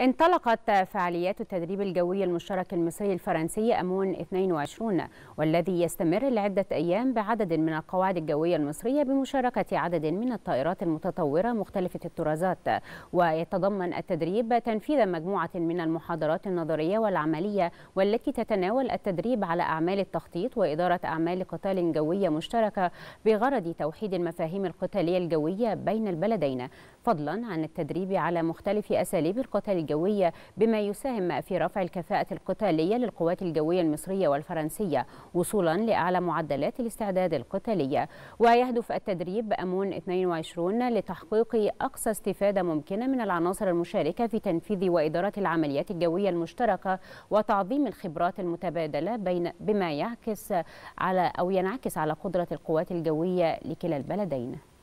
انطلقت فعاليات التدريب الجوي المشترك المصري الفرنسي أمون 22 والذي يستمر لعدة أيام بعدد من القواعد الجوية المصرية بمشاركة عدد من الطائرات المتطورة مختلفة الطرازات ويتضمن التدريب تنفيذ مجموعة من المحاضرات النظرية والعملية والتي تتناول التدريب على أعمال التخطيط وإدارة أعمال قتال جوية مشتركة بغرض توحيد المفاهيم القتالية الجوية بين البلدين فضلا عن التدريب على مختلف أساليب القتال الجوية بما يساهم في رفع الكفاءة القتالية للقوات الجوية المصرية والفرنسية وصولا لأعلى معدلات الاستعداد القتالية ويهدف التدريب أمون 22 لتحقيق أقصى استفادة ممكنة من العناصر المشاركة في تنفيذ وإدارة العمليات الجوية المشتركة وتعظيم الخبرات المتبادلة بين بما يعكس على أو ينعكس على قدرة القوات الجوية لكلا البلدين